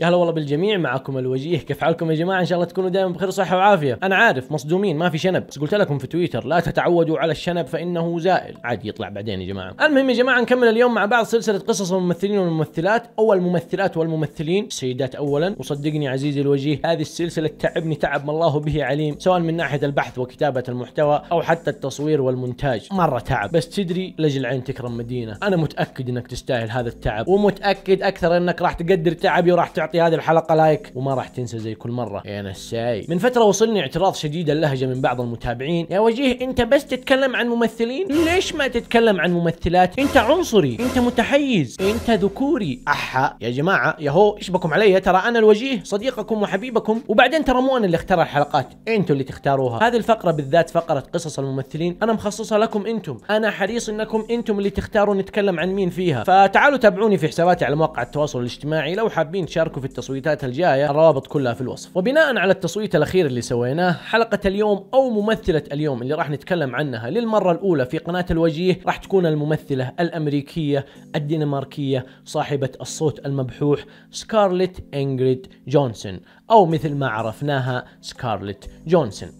يا هلا والله بالجميع معكم الوجيه كيف حالكم يا جماعه ان شاء الله تكونوا دائما بخير وصحه وعافيه انا عارف مصدومين ما في شنب بس قلت لكم في تويتر لا تتعودوا على الشنب فانه زائل عادي يطلع بعدين يا جماعه المهم يا جماعه نكمل اليوم مع بعض سلسله قصص الممثلين والممثلات او الممثلات والممثلين السيدات اولا وصدقني عزيزي الوجيه هذه السلسله تعبني تعب ما الله به عليم سواء من ناحيه البحث وكتابه المحتوى او حتى التصوير والمونتاج مره تعب بس تدري لاجل عين تكرم مدينه انا متاكد انك تستاهل هذا التعب ومتاكد اكثر انك راح تقدر تعبي وراح تعطي هذه الحلقه لايك وما راح تنسى زي كل مره يا نساي من فتره وصلني اعتراض شديد اللهجه من بعض المتابعين يا وجيه انت بس تتكلم عن ممثلين ليش ما تتكلم عن ممثلات انت عنصري انت متحيز انت ذكوري احا يا جماعه يا هو ايش بكم علي ترى انا الوجيه صديقكم وحبيبكم وبعدين ترى مو انا اللي اختار الحلقات انتم اللي تختاروها هذه الفقره بالذات فقره قصص الممثلين انا مخصصها لكم انتم انا حريص انكم انتم اللي تختاروا نتكلم عن مين فيها فتعالوا تابعوني في حساباتي على مواقع التواصل الاجتماعي لو حابين تشاركوا في التصويتات الجايه الروابط كلها في الوصف وبناء على التصويت الاخير اللي سويناه حلقه اليوم او ممثله اليوم اللي راح نتكلم عنها للمره الاولى في قناه الوجيه راح تكون الممثله الامريكيه الدنماركيه صاحبه الصوت المبحوح سكارليت انجريد جونسون او مثل ما عرفناها سكارليت جونسون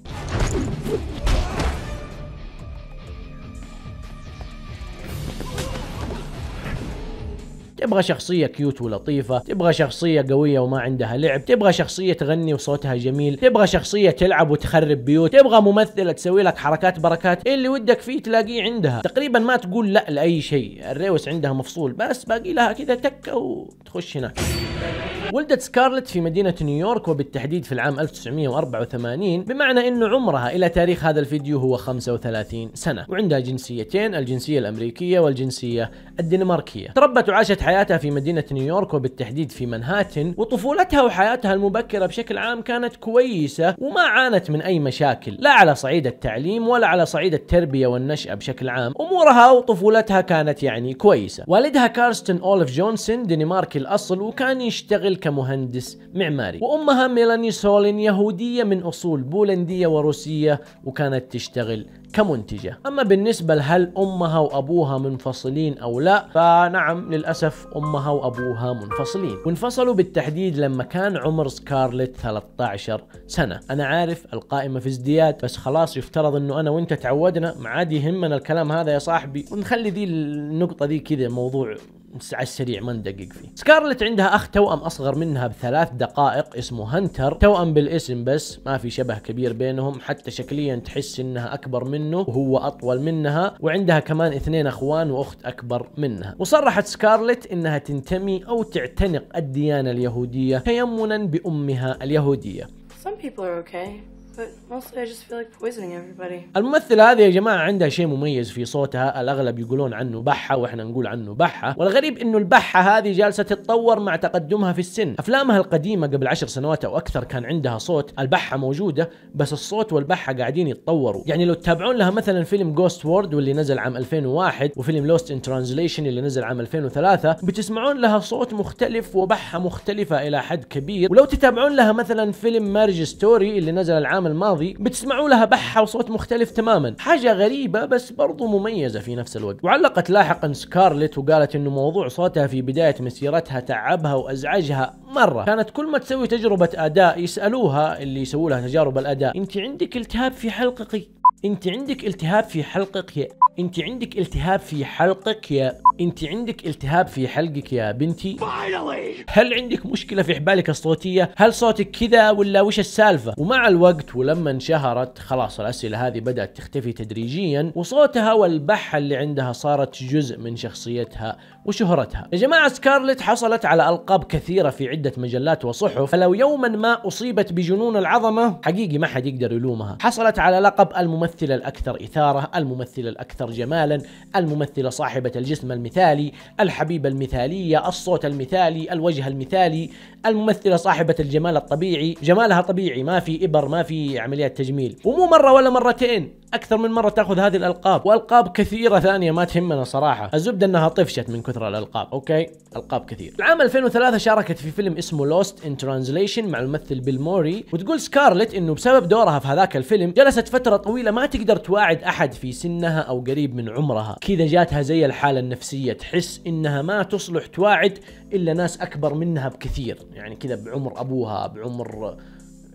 تبغى شخصيه كيوت ولطيفه تبغى شخصيه قويه وما عندها لعب تبغى شخصيه تغني وصوتها جميل تبغى شخصيه تلعب وتخرب بيوت تبغى ممثله تسوي لك حركات بركات اللي ودك فيه تلاقيه عندها تقريبا ما تقول لا لاي شيء الريوس عندها مفصول بس باقي لها كذا تكه وتخش هناك ولدت سكارلت في مدينة نيويورك وبالتحديد في العام 1984 بمعنى انه عمرها الى تاريخ هذا الفيديو هو 35 سنة وعندها جنسيتين الجنسية الامريكية والجنسية الدنماركية تربت وعاشت حياتها في مدينة نيويورك وبالتحديد في منهاتن وطفولتها وحياتها المبكرة بشكل عام كانت كويسة وما عانت من اي مشاكل لا على صعيد التعليم ولا على صعيد التربية والنشأة بشكل عام امورها وطفولتها كانت يعني كويسة والدها كارستن اولف جونسون دنماركي الاصل وكان يشتغل كمهندس معماري وأمها ميلاني سولين يهودية من أصول بولندية وروسية وكانت تشتغل كمنتجة أما بالنسبة لهل أمها وأبوها منفصلين أو لا فنعم للأسف أمها وأبوها منفصلين وانفصلوا بالتحديد لما كان عمر سكارلت 13 سنة أنا عارف القائمة في ازدياد بس خلاص يفترض أنه أنا وأنت تعودنا ما عاد يهمنا الكلام هذا يا صاحبي ونخلي ذي النقطة ذي كذا موضوع على السريع ما ندقق فيه سكارلت عندها اخ توأم اصغر منها بثلاث دقائق اسمه هنتر توأم بالاسم بس ما في شبه كبير بينهم حتى شكليا تحس انها اكبر منه وهو اطول منها وعندها كمان اثنين اخوان واخت اكبر منها وصرحت سكارلت انها تنتمي او تعتنق الديانة اليهودية تيمنا بامها اليهودية Some people are okay. الممثلة هذه يا جماعة عندها شيء مميز في صوتها الأغلب يقولون عنه بحة وإحنا نقول عنه بحة والغريب إنه البحة هذه جالسة تتطور مع تقدمها في السن أفلامها القديمة قبل عشر سنوات أو أكثر كان عندها صوت البحة موجودة بس الصوت والبحة قاعدين يتطوروا يعني لو تتابعون لها مثلا فيلم جوست وورد واللي نزل عام 2001 وفيلم لوست ان ترانزليشن اللي نزل عام 2003 بتسمعون لها صوت مختلف وبحة مختلفة إلى حد كبير ولو تتابعون لها مثلا فيلم مارج ستوري اللي نزل العام الايام الماضي بتسمعوا لها بحة وصوت مختلف تماما حاجة غريبة بس برضو مميزة في نفس الوقت وعلقت لاحقا سكارلت وقالت انه موضوع صوتها في بداية مسيرتها تعبها وازعجها مرة كانت كل ما تسوي تجربة اداء يسألوها اللي يسووا لها تجارب الاداء انت عندك التهاب في حلقك انت عندك التهاب في حلقك يا انت عندك التهاب في حلقك يا انت عندك التهاب في حلقك يا بنتي هل عندك مشكله في حبالك الصوتيه هل صوتك كذا ولا وش السالفه ومع الوقت ولما انشهرت خلاص الاسئله هذه بدات تختفي تدريجيا وصوتها والبحه اللي عندها صارت جزء من شخصيتها وشهرتها يا جماعه سكارلت حصلت على القاب كثيره في عده مجلات وصحف فلو يوما ما اصيبت بجنون العظمه حقيقي ما حد يقدر يلومها حصلت على لقب الممثل الممثلة الأكثر إثارة الممثلة الأكثر جمالا الممثلة صاحبة الجسم المثالي الحبيبة المثالية الصوت المثالي الوجه المثالي الممثلة صاحبة الجمال الطبيعي جمالها طبيعي ما في إبر ما في عمليات تجميل ومو مرة ولا مرتين اكثر من مره تاخذ هذه الالقاب والقاب كثيره ثانيه ما تهمنا صراحه الزبده انها طفشت من كثر الالقاب اوكي القاب كثير العام 2003 شاركت في فيلم اسمه لوست ان ترانزليشن مع الممثل بيل موري وتقول سكارلت انه بسبب دورها في هذاك الفيلم جلست فتره طويله ما ما تقدر تواعد احد في سنها او قريب من عمرها كذا جاتها زي الحاله النفسيه تحس انها ما تصلح تواعد الا ناس اكبر منها بكثير يعني كذا بعمر ابوها بعمر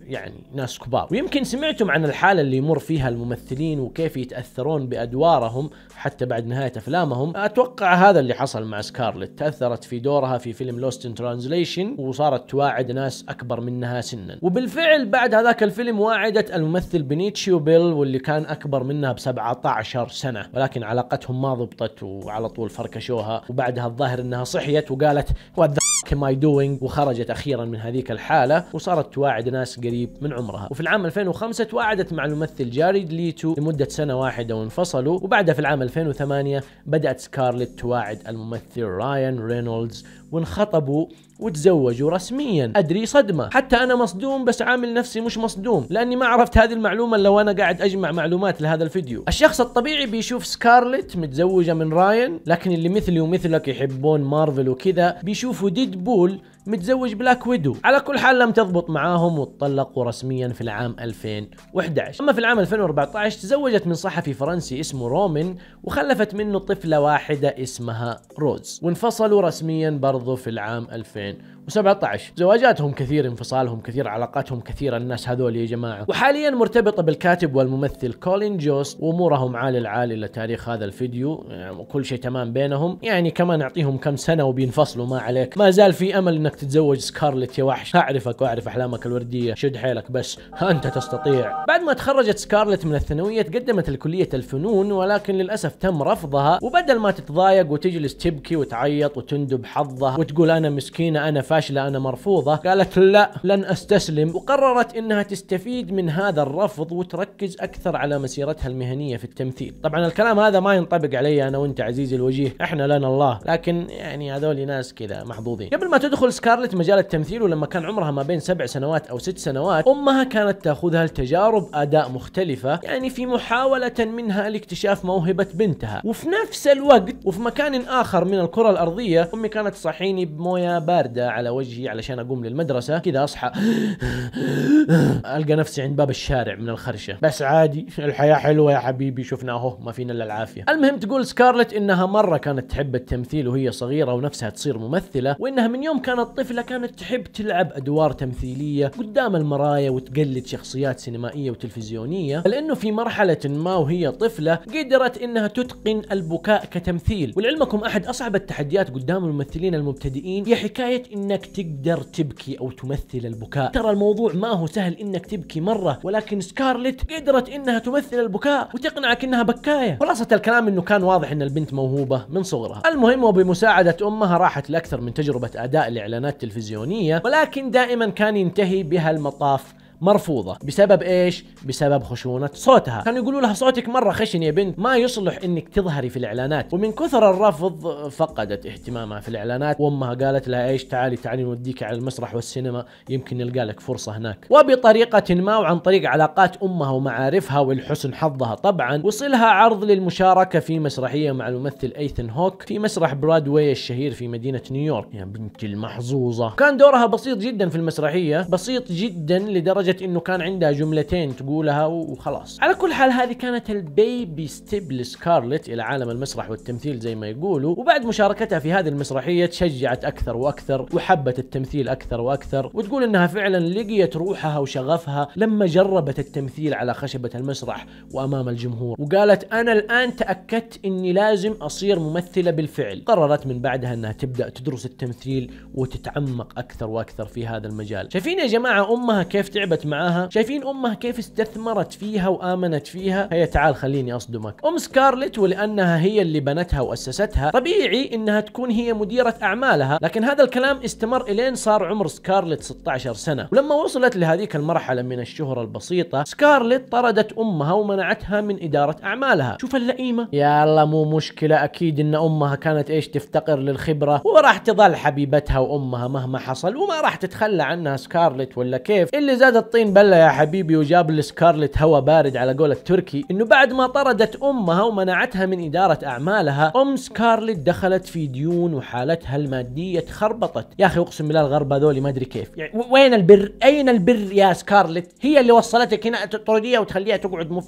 يعني ناس كبار ويمكن سمعتم عن الحالة اللي يمر فيها الممثلين وكيف يتأثرون بأدوارهم حتى بعد نهاية أفلامهم أتوقع هذا اللي حصل مع سكارلت تأثرت في دورها في فيلم لوست ان ترانزليشن وصارت تواعد ناس أكبر منها سنا وبالفعل بعد هذاك الفيلم واعدت الممثل بنيتشيو بيل واللي كان أكبر منها ب 17 سنة ولكن علاقتهم ما ضبطت وعلى طول فركشوها وبعدها الظاهر أنها صحيت وقالت What the وات كم اي دوينج وخرجت اخيرا من هذيك الحاله وصارت تواعد ناس قريب من عمرها وفي العام 2005 تواعدت مع الممثل جاريد ليتو لمده سنه واحده وانفصلوا وبعدها في العام 2008 بدات سكارلت تواعد الممثل رايان رينولدز وانخطبوا وتزوجوا رسميا ادري صدمه حتى انا مصدوم بس عامل نفسي مش مصدوم لاني ما عرفت هذه المعلومه لو انا قاعد اجمع معلومات لهذا الفيديو الشخص الطبيعي بيشوف سكارلت متزوجه من راين لكن اللي مثلي ومثلك يحبون مارفل وكذا بيشوفوا ديدبول متزوج بلاك ويدو على كل حال لم تضبط معاهم وتطلقوا رسميا في العام 2011 أما في العام 2014 تزوجت من صحفي فرنسي اسمه رومن وخلفت منه طفلة واحدة اسمها روز وانفصلوا رسميا برضو في العام 2000 17 زواجاتهم كثير انفصالهم كثير علاقاتهم كثيرة الناس هذول يا جماعة وحاليا مرتبطة بالكاتب والممثل كولين جوست وامورهم عال العال الى تاريخ هذا الفيديو يعني كل شيء تمام بينهم يعني كمان اعطيهم كم سنة وبينفصلوا ما عليك ما زال في امل انك تتزوج سكارلت يا وحش اعرفك واعرف احلامك الوردية شد حيلك بس انت تستطيع بعد ما تخرجت سكارلت من الثانوية تقدمت لكلية الفنون ولكن للأسف تم رفضها وبدل ما تتضايق وتجلس تبكي وتعيط وتندب حظها وتقول انا مسكينة انا فا فاشله انا مرفوضه قالت لا لن استسلم وقررت انها تستفيد من هذا الرفض وتركز اكثر على مسيرتها المهنيه في التمثيل طبعا الكلام هذا ما ينطبق علي انا وانت عزيزي الوجيه احنا لنا الله لكن يعني هذول ناس كذا محظوظين قبل ما تدخل سكارلت مجال التمثيل ولما كان عمرها ما بين سبع سنوات او ست سنوات امها كانت تاخذها لتجارب اداء مختلفه يعني في محاوله منها لاكتشاف موهبه بنتها وفي نفس الوقت وفي مكان اخر من الكره الارضيه امي كانت تصحيني بمويه بارده على على وجهي علشان اقوم للمدرسه كذا اصحى القى نفسي عند باب الشارع من الخرشه بس عادي الحياه حلوه يا حبيبي اهو ما فينا الا العافيه المهم تقول سكارلت انها مره كانت تحب التمثيل وهي صغيره ونفسها تصير ممثله وانها من يوم كانت طفله كانت تحب تلعب ادوار تمثيليه قدام المرايا وتقلد شخصيات سينمائيه وتلفزيونيه لانه في مرحله ما وهي طفله قدرت انها تتقن البكاء كتمثيل ولعلمكم احد اصعب التحديات قدام الممثلين المبتدئين هي حكايه ان انك تقدر تبكي او تمثل البكاء ترى الموضوع ما هو سهل انك تبكي مره ولكن سكارلت قدرت انها تمثل البكاء وتقنعك انها بكايه خلاصة الكلام انه كان واضح ان البنت موهوبه من صغرها المهم وبمساعده امها راحت لاكثر من تجربه اداء لاعلانات تلفزيونيه ولكن دائما كان ينتهي بها المطاف مرفوضه بسبب ايش بسبب خشونه صوتها كانوا يقولوا لها صوتك مره خشن يا بنت ما يصلح انك تظهري في الاعلانات ومن كثر الرفض فقدت اهتمامها في الاعلانات وامها قالت لها ايش تعالي تعالي نوديك على المسرح والسينما يمكن نلقى لك فرصه هناك وبطريقه ما وعن طريق علاقات امها ومعارفها ولحسن حظها طبعا وصلها عرض للمشاركه في مسرحيه مع الممثل ايثن هوك في مسرح برادواي الشهير في مدينه نيويورك يا بنت المحظوظه كان دورها بسيط جدا في المسرحيه بسيط جدا لدرجه لدرجة انه كان عندها جملتين تقولها وخلاص على كل حال هذه كانت البيبي ستيب لسكارلت الى عالم المسرح والتمثيل زي ما يقولوا وبعد مشاركتها في هذه المسرحية تشجعت اكثر واكثر وحبت التمثيل اكثر واكثر وتقول انها فعلا لقيت روحها وشغفها لما جربت التمثيل على خشبة المسرح وامام الجمهور وقالت انا الان تأكدت اني لازم اصير ممثلة بالفعل قررت من بعدها انها تبدأ تدرس التمثيل وتتعمق اكثر واكثر في هذا المجال شايفين يا جماعة امها كيف تعبت وقفت معاها شايفين امها كيف استثمرت فيها وامنت فيها هيا تعال خليني اصدمك ام سكارلت ولانها هي اللي بنتها واسستها طبيعي انها تكون هي مديره اعمالها لكن هذا الكلام استمر الين صار عمر سكارلت 16 سنه ولما وصلت لهذيك المرحله من الشهره البسيطه سكارلت طردت امها ومنعتها من اداره اعمالها شوف اللئيمه يا الله مو مشكله اكيد ان امها كانت ايش تفتقر للخبره وراح تظل حبيبتها وامها مهما حصل وما راح تتخلى عنها سكارلت ولا كيف اللي زادت الطين بله يا حبيبي وجاب لسكارلت هوا بارد على قول التركي انه بعد ما طردت امها ومنعتها من اداره اعمالها ام سكارلت دخلت في ديون وحالتها الماديه تخربطت يا اخي اقسم بالله الغرب هذول ما ادري كيف يعني وين البر اين البر يا سكارلت هي اللي وصلتك هنا تطرديها وتخليها تقعد مف...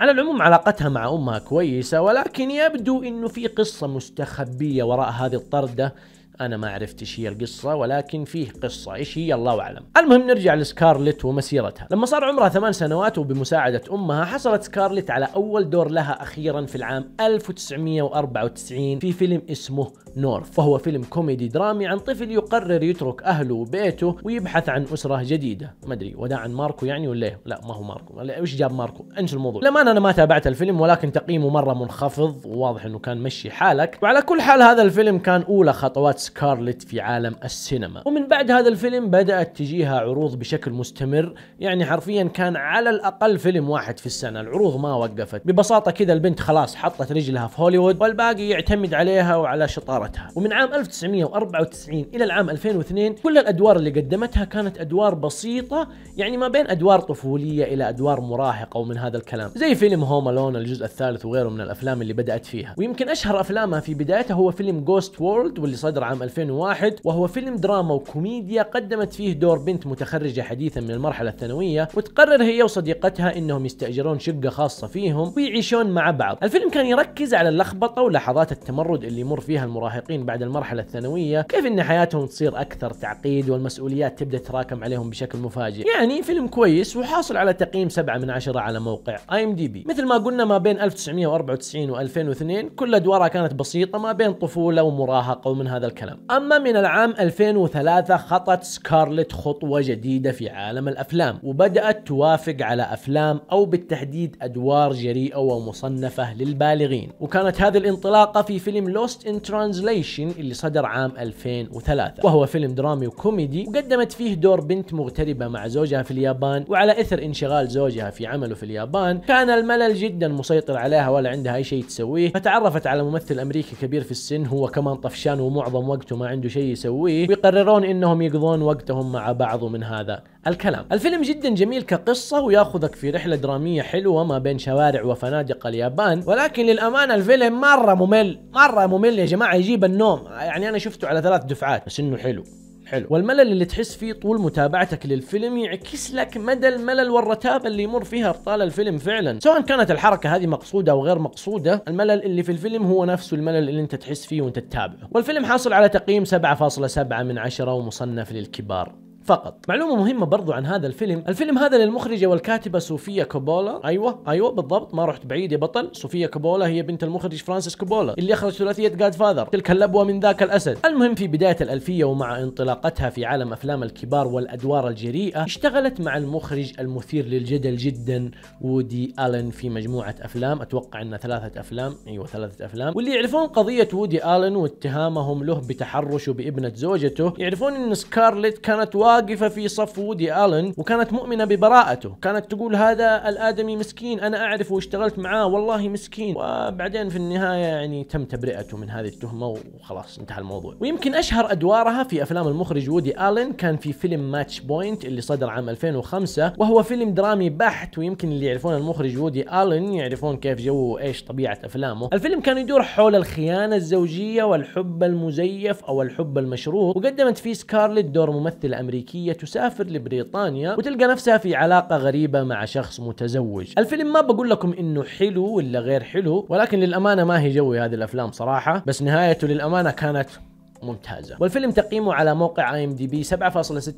على العموم علاقتها مع امها كويسه ولكن يبدو انه في قصه مستخبيه وراء هذه الطرده انا ما عرفت ايش هي القصه ولكن فيه قصه ايش هي الله اعلم المهم نرجع لسكارلت ومسيرتها لما صار عمرها ثمان سنوات وبمساعده امها حصلت سكارلت على اول دور لها اخيرا في العام 1994 في فيلم اسمه نورث وهو فيلم كوميدي درامي عن طفل يقرر يترك اهله وبيته ويبحث عن اسره جديده ما ادري وداعا ماركو يعني ولا إيه؟ لا ما هو ماركو ايش جاب ماركو انسى الموضوع لما انا ما تابعت الفيلم ولكن تقييمه مره منخفض وواضح انه كان مشي حالك وعلى كل حال هذا الفيلم كان اولى خطوات سكارلت في عالم السينما ومن بعد هذا الفيلم بدأت تجيها عروض بشكل مستمر يعني حرفيا كان على الأقل فيلم واحد في السنة العروض ما وقفت ببساطة كذا البنت خلاص حطت رجلها في هوليوود والباقي يعتمد عليها وعلى شطارتها ومن عام 1994 إلى العام 2002 كل الأدوار اللي قدمتها كانت أدوار بسيطة يعني ما بين أدوار طفولية إلى أدوار مراهقة ومن هذا الكلام زي فيلم هوم ألون الجزء الثالث وغيره من الأفلام اللي بدأت فيها ويمكن أشهر أفلامها في بدايتها هو فيلم جوست وورلد واللي صدر عام عام 2001 وهو فيلم دراما وكوميديا قدمت فيه دور بنت متخرجة حديثا من المرحلة الثانوية وتقرر هي وصديقتها انهم يستأجرون شقة خاصة فيهم ويعيشون مع بعض الفيلم كان يركز على اللخبطة ولحظات التمرد اللي يمر فيها المراهقين بعد المرحلة الثانوية كيف ان حياتهم تصير اكثر تعقيد والمسؤوليات تبدأ تتراكم عليهم بشكل مفاجئ يعني فيلم كويس وحاصل على تقييم 7 من 10 على موقع اي ام دي بي مثل ما قلنا ما بين 1994 و2002 كل ادوارها كانت بسيطة ما بين طفولة ومراهقة ومن هذا الكلام الكلام أما من العام 2003 خطت سكارلت خطوة جديدة في عالم الأفلام وبدأت توافق على أفلام أو بالتحديد أدوار جريئة ومصنفة للبالغين وكانت هذه الانطلاقة في فيلم لوست ان ترانزليشن اللي صدر عام 2003 وهو فيلم درامي وكوميدي وقدمت فيه دور بنت مغتربة مع زوجها في اليابان وعلى إثر انشغال زوجها في عمله في اليابان كان الملل جدا مسيطر عليها ولا عندها أي شيء تسويه فتعرفت على ممثل أمريكي كبير في السن هو كمان طفشان ومعظم وقته ما عنده شيء يسويه ويقررون انهم يقضون وقتهم مع بعض من هذا الكلام الفيلم جدا جميل كقصة وياخذك في رحلة درامية حلوة ما بين شوارع وفنادق اليابان ولكن للأمانة الفيلم مرة ممل مرة ممل يا جماعة يجيب النوم يعني أنا شفته على ثلاث دفعات بس إنه حلو حلو والملل اللي تحس فيه طول متابعتك للفيلم يعكس لك مدى الملل والرتابه اللي يمر فيها ابطال الفيلم فعلا سواء كانت الحركه هذه مقصوده او غير مقصوده الملل اللي في الفيلم هو نفسه الملل اللي انت تحس فيه وانت تتابعه والفيلم حاصل على تقييم 7.7 من 10 ومصنف للكبار فقط معلومة مهمة برضو عن هذا الفيلم الفيلم هذا للمخرجة والكاتبة صوفيا كوبولا أيوة أيوة بالضبط ما رحت بعيد يا بطل صوفيا كوبولا هي بنت المخرج فرانسيس كوبولا اللي أخرج ثلاثية جاد فاذر تلك اللبوة من ذاك الأسد المهم في بداية الألفية ومع انطلاقتها في عالم أفلام الكبار والأدوار الجريئة اشتغلت مع المخرج المثير للجدل جدا وودي ألن في مجموعة أفلام أتوقع أن ثلاثة أفلام أيوة ثلاثة أفلام واللي يعرفون قضية وودي ألن واتهامهم له بتحرش بابنة زوجته يعرفون أن سكارليت كانت واقفة في صف وودي ألن وكانت مؤمنة ببراءته كانت تقول هذا الآدمي مسكين أنا أعرفه واشتغلت معاه والله مسكين وبعدين في النهاية يعني تم تبرئته من هذه التهمة وخلاص انتهى الموضوع ويمكن أشهر أدوارها في أفلام المخرج وودي ألن كان في فيلم ماتش بوينت اللي صدر عام 2005 وهو فيلم درامي بحت ويمكن اللي يعرفون المخرج وودي ألن يعرفون كيف جو وإيش طبيعة أفلامه الفيلم كان يدور حول الخيانة الزوجية والحب المزيف أو الحب المشروط وقدمت فيه سكارلت دور ممثل أمريكي أمريكية تسافر لبريطانيا وتلقى نفسها في علاقة غريبة مع شخص متزوج الفيلم ما بقول لكم إنه حلو ولا غير حلو ولكن للأمانة ما هي جوي هذه الأفلام صراحة بس نهايته للأمانة كانت ممتازة والفيلم تقييمه على موقع اي ام دي بي 7.6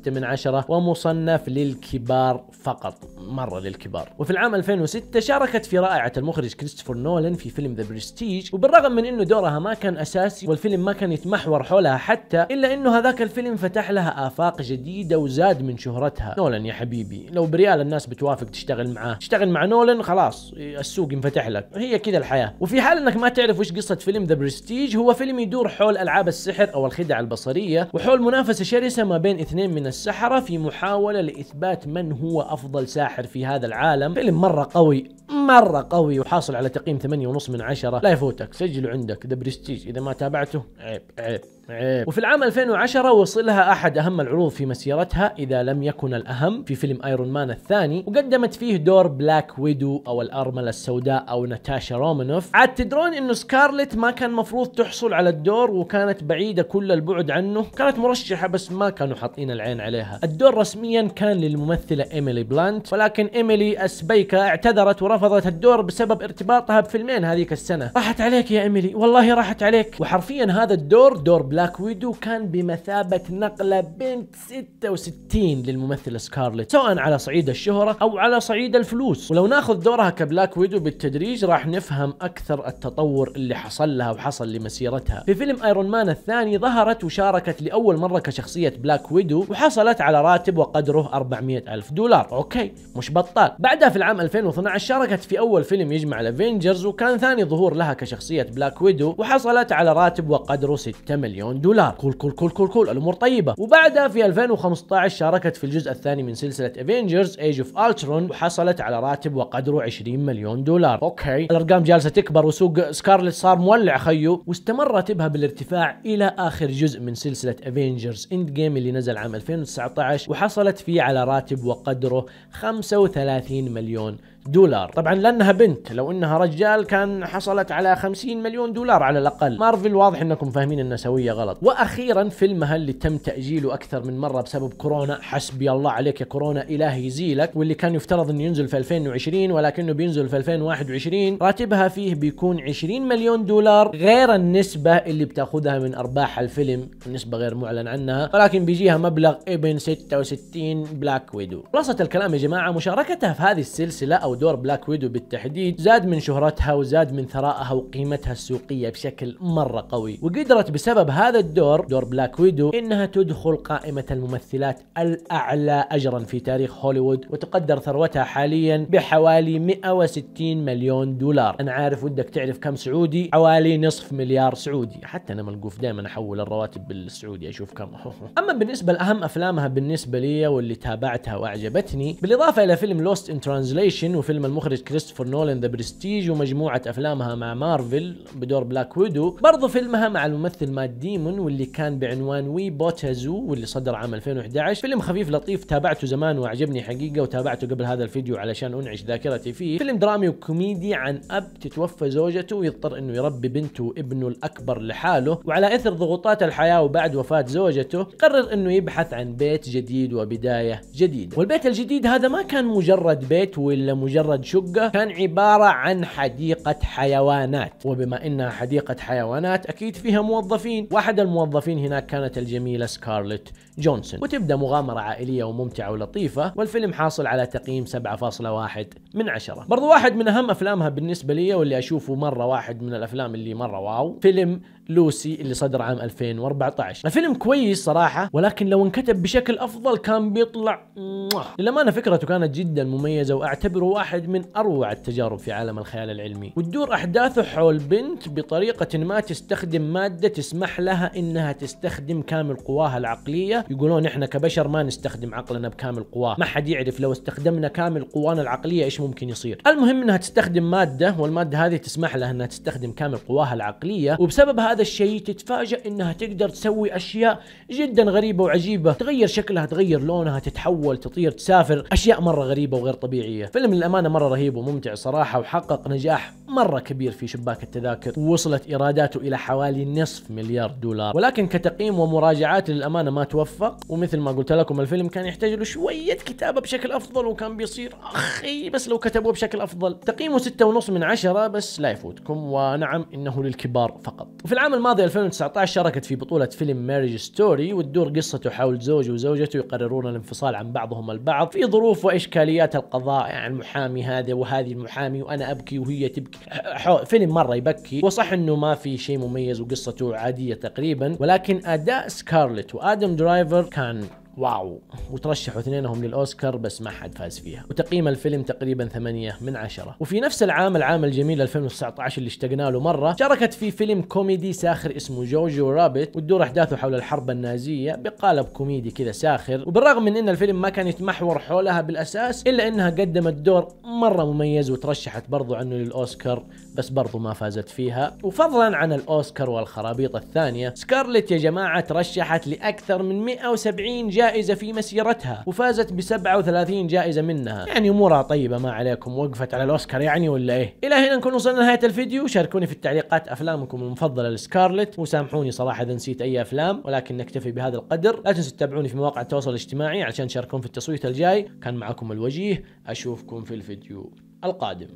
من 10 ومصنف للكبار فقط مرة للكبار وفي العام 2006 شاركت في رائعة المخرج كريستوفر نولن في فيلم ذا برستيج وبالرغم من انه دورها ما كان اساسي والفيلم ما كان يتمحور حولها حتى الا انه هذاك الفيلم فتح لها افاق جديدة وزاد من شهرتها نولن يا حبيبي لو بريال الناس بتوافق تشتغل معاه تشتغل مع نولن خلاص السوق انفتح لك هي كذا الحياة وفي حال انك ما تعرف وش قصة فيلم ذا برستيج هو فيلم يدور حول العاب السحر السحر أو الخدع البصرية وحول منافسة شرسة ما بين اثنين من السحرة في محاولة لإثبات من هو أفضل ساحر في هذا العالم فيلم مرة قوي مرة قوي وحاصل على تقييم 8.5 من عشرة لا يفوتك سجله عندك ذا برستيج إذا ما تابعته عيب عيب عيب. وفي العام 2010 وصلها أحد أهم العروض في مسيرتها إذا لم يكن الأهم في فيلم ايرون مان الثاني وقدمت فيه دور بلاك ويدو أو الأرملة السوداء أو ناتاشا رومانوف عاد تدرون أنه سكارلت ما كان مفروض تحصل على الدور وكانت بعيدة كل البعد عنه كانت مرشحة بس ما كانوا حاطين العين عليها الدور رسميا كان للممثلة إيميلي بلانت ولكن إيميلي السبيكة اعتذرت ورفضت الدور بسبب ارتباطها بفيلمين هذيك السنة راحت عليك يا إيميلي والله راحت عليك وحرفيا هذا الدور دور بلاك بلاك ويدو كان بمثابة نقلة بنت 66 للممثلة سكارلت سواء على صعيد الشهرة أو على صعيد الفلوس ولو ناخذ دورها كبلاك ويدو بالتدريج راح نفهم أكثر التطور اللي حصل لها وحصل لمسيرتها في فيلم ايرون مان الثاني ظهرت وشاركت لأول مرة كشخصية بلاك ويدو وحصلت على راتب وقدره 400 ألف دولار أوكي مش بطال بعدها في العام 2012 شاركت في أول فيلم يجمع الافينجرز وكان ثاني ظهور لها كشخصية بلاك ويدو وحصلت على راتب وقدره 6 مليون مليون دولار كول كول كول كول كول الامور طيبه وبعدها في 2015 شاركت في الجزء الثاني من سلسله افنجرز ايج اوف الترون وحصلت على راتب وقدره 20 مليون دولار اوكي الارقام جالسه تكبر وسوق سكارلت صار مولع خيو واستمر راتبها بالارتفاع الى اخر جزء من سلسله افنجرز اند جيم اللي نزل عام 2019 وحصلت فيه على راتب وقدره 35 مليون دولار طبعا لانها بنت لو انها رجال كان حصلت على 50 مليون دولار على الاقل مارفل واضح انكم فاهمين النسويه غلط واخيرا فيلمها اللي تم تاجيله اكثر من مره بسبب كورونا حسبي الله عليك يا كورونا الهي يزيلك واللي كان يفترض انه ينزل في 2020 ولكنه بينزل في 2021 راتبها فيه بيكون 20 مليون دولار غير النسبه اللي بتاخذها من ارباح الفيلم نسبه غير معلن عنها ولكن بيجيها مبلغ ابن 66 بلاك ويدو خلاصه الكلام يا جماعه مشاركتها في هذه السلسله او ودور بلاك ويدو بالتحديد زاد من شهرتها وزاد من ثرائها وقيمتها السوقية بشكل مرة قوي وقدرت بسبب هذا الدور دور بلاك ويدو انها تدخل قائمة الممثلات الاعلى اجرا في تاريخ هوليوود وتقدر ثروتها حاليا بحوالي 160 مليون دولار انا عارف ودك تعرف كم سعودي حوالي نصف مليار سعودي حتى انا ملقوف دائما احول الرواتب بالسعودي اشوف كم اما بالنسبة لاهم افلامها بالنسبة لي واللي تابعتها واعجبتني بالاضافة الى فيلم لوست ان ترانزليشن فيلم المخرج كريستوفر نولان ذا برستيج ومجموعة أفلامها مع مارفل بدور بلاك ويدو برضو فيلمها مع الممثل مات ديمون واللي كان بعنوان وي بوتازو واللي صدر عام 2011 فيلم خفيف لطيف تابعته زمان واعجبني حقيقة وتابعته قبل هذا الفيديو علشان أنعش ذاكرتي فيه فيلم درامي وكوميدي عن أب تتوفى زوجته ويضطر أنه يربي بنته وابنه الأكبر لحاله وعلى إثر ضغوطات الحياة وبعد وفاة زوجته قرر أنه يبحث عن بيت جديد وبداية جديدة والبيت الجديد هذا ما كان مجرد بيت ولا مجرد شقة كان عبارة عن حديقة حيوانات وبما انها حديقة حيوانات اكيد فيها موظفين واحد الموظفين هناك كانت الجميلة سكارلت جونسون وتبدأ مغامرة عائلية وممتعة ولطيفة والفيلم حاصل على تقييم 7.1 من 10 برضو واحد من أهم أفلامها بالنسبة لي واللي أشوفه مرة واحد من الأفلام اللي مرة واو فيلم لوسي اللي صدر عام 2014 الفيلم كويس صراحة ولكن لو انكتب بشكل أفضل كان بيطلع للأمانة فكرته كانت جدا مميزة وأعتبره واحد من أروع التجارب في عالم الخيال العلمي وتدور أحداثه حول بنت بطريقة ما تستخدم مادة تسمح لها إنها تستخدم كامل قواها العقلية يقولون احنا كبشر ما نستخدم عقلنا بكامل قواه ما حد يعرف لو استخدمنا كامل قوانا العقليه ايش ممكن يصير المهم انها تستخدم ماده والماده هذه تسمح لها انها تستخدم كامل قواها العقليه وبسبب هذا الشيء تتفاجئ انها تقدر تسوي اشياء جدا غريبه وعجيبه تغير شكلها تغير لونها تتحول تطير تسافر اشياء مره غريبه وغير طبيعيه فيلم للامانه مره رهيب وممتع صراحه وحقق نجاح مره كبير في شباك التذاكر ووصلت ايراداته الى حوالي نصف مليار دولار ولكن كتقييم ومراجعات للامانه ما توفر موفق ومثل ما قلت لكم الفيلم كان يحتاج له شويه كتابه بشكل افضل وكان بيصير اخي بس لو كتبوه بشكل افضل تقييمه ستة ونص من عشرة بس لا يفوتكم ونعم انه للكبار فقط في العام الماضي 2019 شاركت في بطولة فيلم ماريج ستوري وتدور قصته حول زوج وزوجته يقررون الانفصال عن بعضهم البعض في ظروف واشكاليات القضاء يعني المحامي هذا وهذه المحامي وانا ابكي وهي تبكي فيلم مرة يبكي وصح انه ما في شيء مميز وقصته عادية تقريبا ولكن اداء سكارلت وادم درايف driver can واو وترشحوا اثنينهم للأوسكار بس ما حد فاز فيها وتقييم الفيلم تقريبا 8 من عشرة وفي نفس العام العام الجميل 2019 اللي اشتقنا له مرة شاركت في فيلم كوميدي ساخر اسمه جوجو رابت وتدور أحداثه حول الحرب النازية بقالب كوميدي كذا ساخر وبالرغم من أن الفيلم ما كان يتمحور حولها بالأساس إلا أنها قدمت دور مرة مميز وترشحت برضو عنه للأوسكار بس برضو ما فازت فيها وفضلا عن الأوسكار والخرابيط الثانية سكارلت يا جماعة ترشحت لأكثر من 170 جائزة جائزة في مسيرتها وفازت ب 37 جائزة منها يعني أمورها طيبة ما عليكم وقفت على الأوسكار يعني ولا إيه إلى هنا نكون وصلنا لنهاية الفيديو شاركوني في التعليقات أفلامكم المفضلة لسكارلت وسامحوني صراحة إذا نسيت أي أفلام ولكن نكتفي بهذا القدر لا تنسوا تتابعوني في مواقع التواصل الاجتماعي عشان تشاركون في التصويت الجاي كان معكم الوجيه أشوفكم في الفيديو القادم